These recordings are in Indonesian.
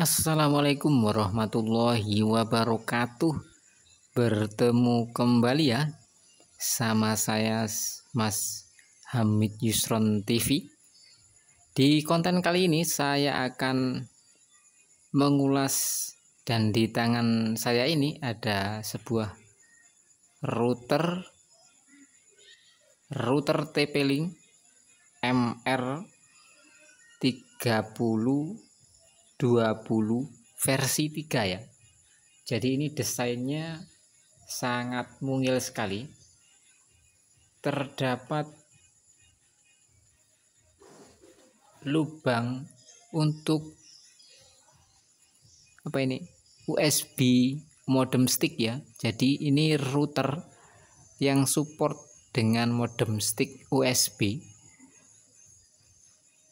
Assalamualaikum warahmatullahi wabarakatuh. Bertemu kembali ya sama saya Mas Hamid Yusron TV. Di konten kali ini saya akan mengulas dan di tangan saya ini ada sebuah router router TP-Link MR 30 20 versi 3 ya. Jadi ini desainnya sangat mungil sekali. Terdapat lubang untuk apa ini? USB modem stick ya. Jadi ini router yang support dengan modem stick USB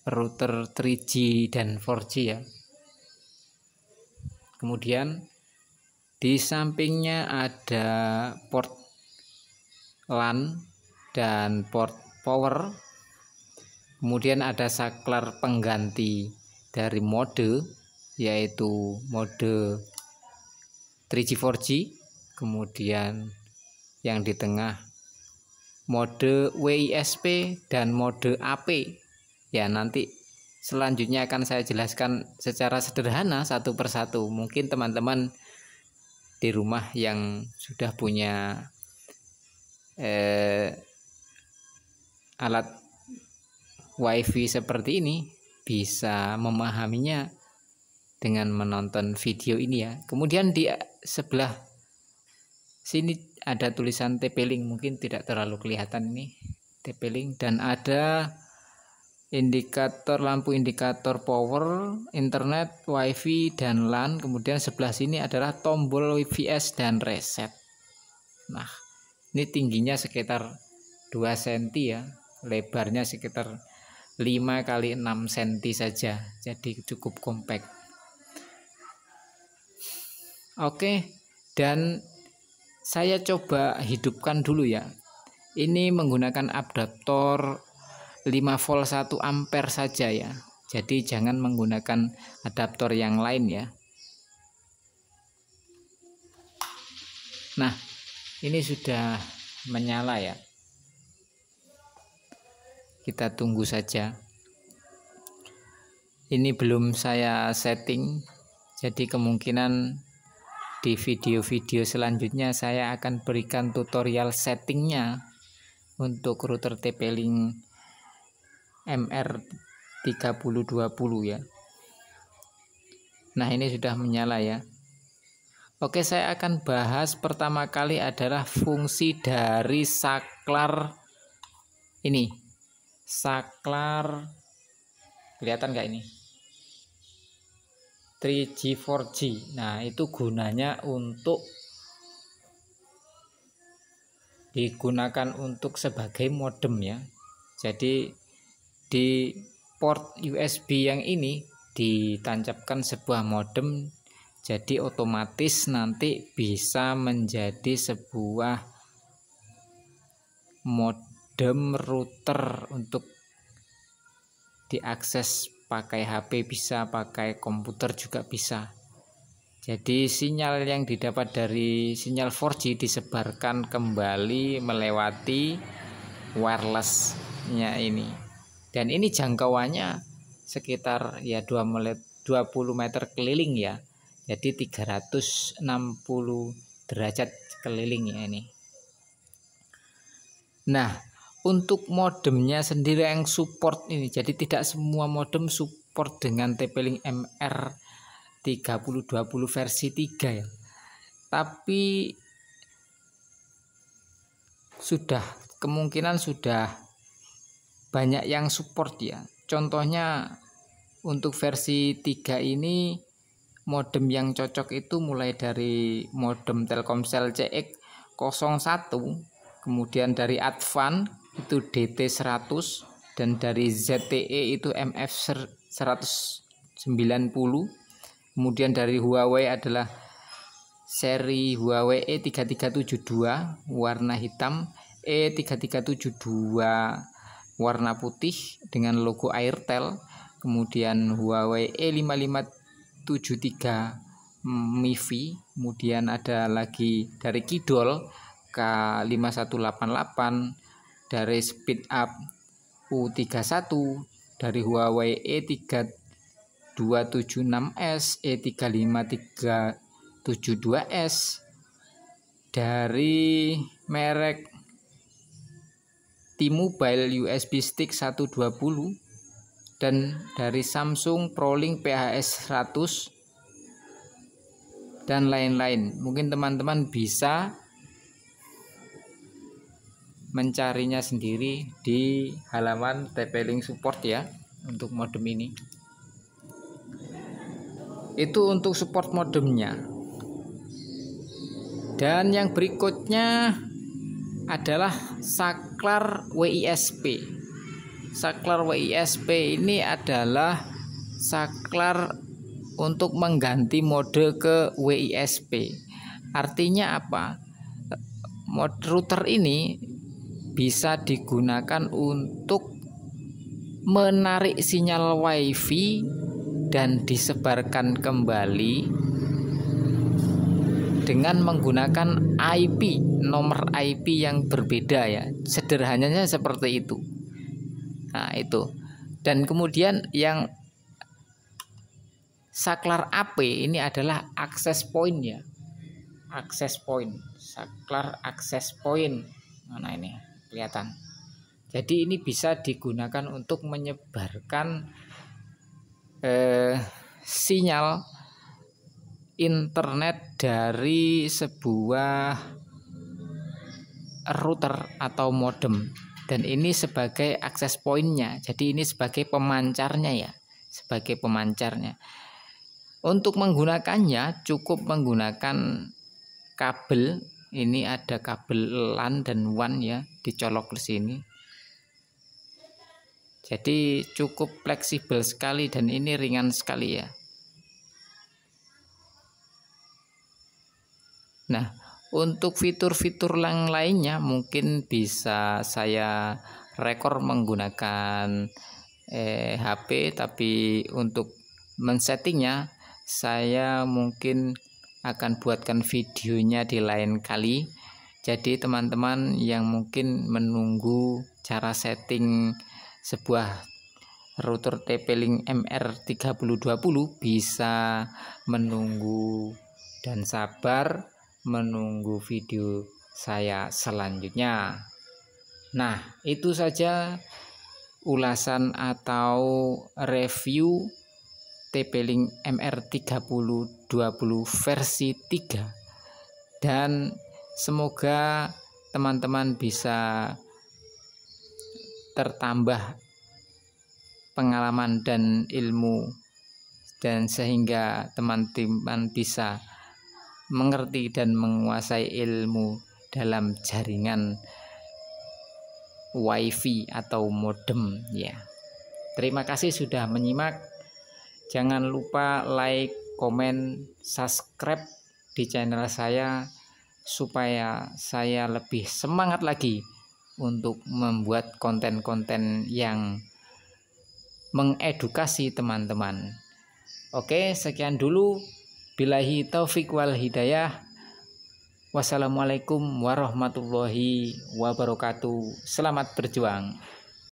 router 3G dan 4G ya Kemudian di sampingnya ada port LAN dan port power. Kemudian ada saklar pengganti dari mode yaitu mode 3G 4G. Kemudian yang di tengah mode WISP dan mode AP. Ya nanti Selanjutnya akan saya jelaskan secara sederhana satu persatu. Mungkin teman-teman di rumah yang sudah punya eh, alat wifi seperti ini bisa memahaminya dengan menonton video ini ya. Kemudian di sebelah sini ada tulisan TP-Link mungkin tidak terlalu kelihatan ini TP-Link dan ada indikator lampu indikator power, internet, wifi dan LAN. Kemudian sebelah sini adalah tombol WPS dan reset. Nah, ini tingginya sekitar 2 cm ya, lebarnya sekitar 5 kali 6 cm saja. Jadi cukup compact. Oke, dan saya coba hidupkan dulu ya. Ini menggunakan adaptor 5 volt 1 ampere saja ya jadi jangan menggunakan adaptor yang lain ya nah ini sudah menyala ya kita tunggu saja ini belum saya setting jadi kemungkinan di video-video selanjutnya saya akan berikan tutorial settingnya untuk router TP-Link MR 3020 ya nah ini sudah menyala ya Oke saya akan bahas pertama kali adalah fungsi dari saklar ini saklar kelihatan nggak ini 3G 4G nah itu gunanya untuk digunakan untuk sebagai modem ya jadi di port USB yang ini ditancapkan sebuah modem jadi otomatis nanti bisa menjadi sebuah modem router untuk diakses pakai HP bisa pakai komputer juga bisa jadi sinyal yang didapat dari sinyal 4G disebarkan kembali melewati wirelessnya ini dan ini jangkauannya sekitar ya 2 dua 20 meter keliling ya jadi 360 derajat keliling ya ini nah untuk modemnya sendiri yang support ini jadi tidak semua modem support dengan TP-Link MR 3020 versi 3 ya tapi sudah kemungkinan sudah banyak yang support ya. Contohnya untuk versi 3 ini modem yang cocok itu mulai dari modem Telkomsel CX01, kemudian dari Advan itu DT100 dan dari ZTE itu MF190. Kemudian dari Huawei adalah seri Huawei E3372 warna hitam E3372 warna putih dengan logo Airtel, kemudian Huawei E5573 MIFI, kemudian ada lagi dari Kidol K5188, dari Speed Up U31, dari Huawei E3276S, E35372S, dari merek T-Mobile USB Stick 120 dan dari Samsung ProLink PHS 100 dan lain-lain. Mungkin teman-teman bisa mencarinya sendiri di halaman TP-Link support ya untuk modem ini. Itu untuk support modemnya. Dan yang berikutnya adalah saklar WISP. Saklar WISP ini adalah saklar untuk mengganti mode ke WISP. Artinya apa? Mode router ini bisa digunakan untuk menarik sinyal WiFi dan disebarkan kembali dengan menggunakan IP, nomor IP yang berbeda ya. Sederhananya seperti itu. Nah, itu. Dan kemudian yang saklar AP ini adalah akses point ya. Akses point, saklar akses point. Mana ini? Kelihatan. Jadi ini bisa digunakan untuk menyebarkan eh, sinyal internet dari sebuah router atau modem dan ini sebagai akses poinnya. jadi ini sebagai pemancarnya ya sebagai pemancarnya untuk menggunakannya cukup menggunakan kabel ini ada kabel LAN dan WAN ya dicolok ke sini jadi cukup fleksibel sekali dan ini ringan sekali ya Nah, untuk fitur-fitur yang lainnya mungkin bisa saya rekor menggunakan eh, HP tapi untuk men-settingnya saya mungkin akan buatkan videonya di lain kali. Jadi teman-teman yang mungkin menunggu cara setting sebuah router TP-Link MR3020 bisa menunggu dan sabar menunggu video saya selanjutnya. Nah, itu saja ulasan atau review TP-Link MR3020 versi 3 dan semoga teman-teman bisa tertambah pengalaman dan ilmu dan sehingga teman-teman bisa mengerti dan menguasai ilmu dalam jaringan wifi atau modem ya. Terima kasih sudah menyimak. Jangan lupa like, komen, subscribe di channel saya supaya saya lebih semangat lagi untuk membuat konten-konten yang mengedukasi teman-teman. Oke, sekian dulu. Bilahi taufik wal hidayah. Wassalamualaikum warahmatullahi wabarakatuh. Selamat berjuang.